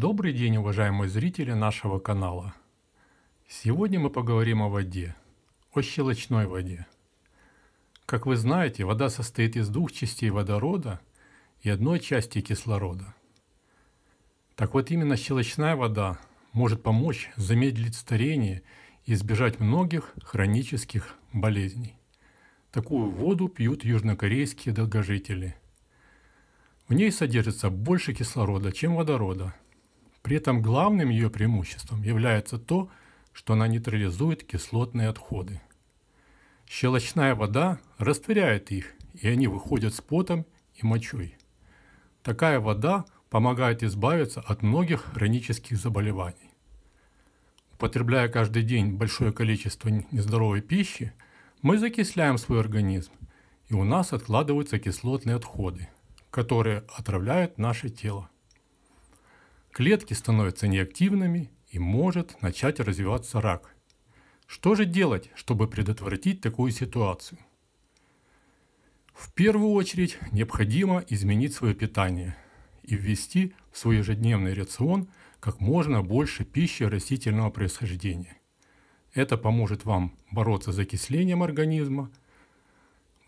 Добрый день, уважаемые зрители нашего канала. Сегодня мы поговорим о воде, о щелочной воде. Как вы знаете, вода состоит из двух частей водорода и одной части кислорода. Так вот именно щелочная вода может помочь замедлить старение и избежать многих хронических болезней. Такую воду пьют южнокорейские долгожители. В ней содержится больше кислорода, чем водорода – при этом главным ее преимуществом является то, что она нейтрализует кислотные отходы. Щелочная вода растворяет их, и они выходят с потом и мочой. Такая вода помогает избавиться от многих хронических заболеваний. Употребляя каждый день большое количество нездоровой пищи, мы закисляем свой организм, и у нас откладываются кислотные отходы, которые отравляют наше тело. Клетки становятся неактивными и может начать развиваться рак. Что же делать, чтобы предотвратить такую ситуацию? В первую очередь необходимо изменить свое питание и ввести в свой ежедневный рацион как можно больше пищи растительного происхождения. Это поможет вам бороться с закислением организма.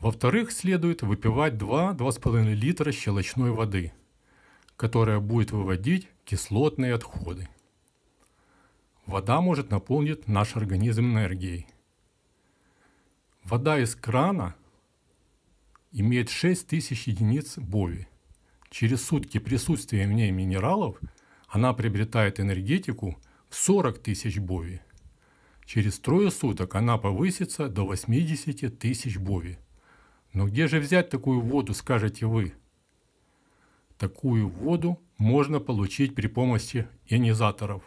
Во-вторых, следует выпивать 2-2,5 литра щелочной воды – которая будет выводить кислотные отходы. Вода может наполнить наш организм энергией. Вода из крана имеет 6000 единиц бови. Через сутки присутствия в ней минералов она приобретает энергетику в 40 тысяч бови. Через трое суток она повысится до 80 тысяч бови. Но где же взять такую воду, скажете вы? Такую воду можно получить при помощи ионизаторов.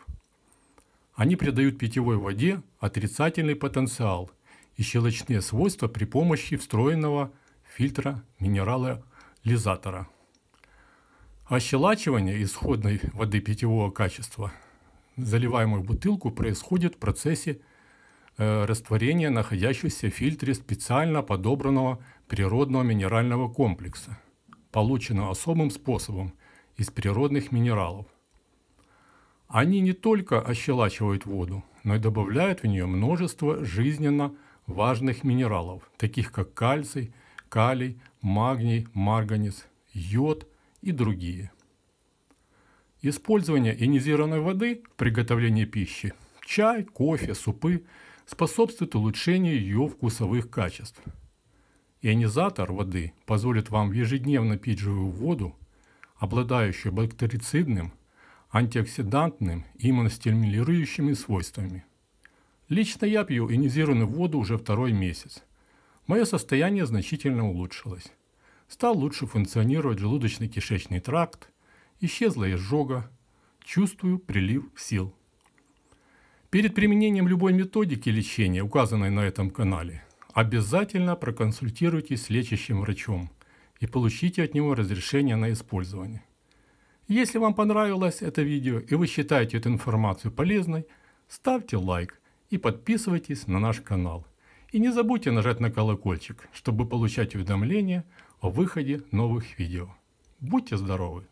Они придают питьевой воде отрицательный потенциал и щелочные свойства при помощи встроенного фильтра минерализатора. Ощелачивание исходной воды питьевого качества, заливаемой в бутылку, происходит в процессе э, растворения находящегося в фильтре специально подобранного природного минерального комплекса – получена особым способом из природных минералов. Они не только ощелачивают воду, но и добавляют в нее множество жизненно важных минералов, таких как кальций, калий, магний, марганец, йод и другие. Использование ионизированной воды в приготовлении пищи, чай, кофе, супы способствует улучшению ее вкусовых качеств – Ионизатор воды позволит вам ежедневно пить живую воду, обладающую бактерицидным, антиоксидантным и иммуностимулирующими свойствами. Лично я пью ионизированную воду уже второй месяц. Мое состояние значительно улучшилось. Стал лучше функционировать желудочно-кишечный тракт, исчезла изжога, чувствую прилив сил. Перед применением любой методики лечения, указанной на этом канале – Обязательно проконсультируйтесь с лечащим врачом и получите от него разрешение на использование. Если вам понравилось это видео и вы считаете эту информацию полезной, ставьте лайк и подписывайтесь на наш канал. И не забудьте нажать на колокольчик, чтобы получать уведомления о выходе новых видео. Будьте здоровы!